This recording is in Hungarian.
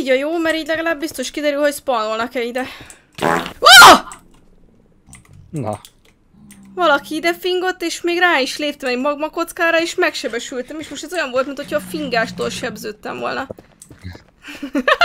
így a jó, mert így legalább biztos kiderül, hogy spawnolnak-e ide. Oh! Na. Valaki ide fingott, és még rá is léptem egy magma kockára, és megsebesültem, és most ez olyan volt, mint a fingástól sebződtem volna.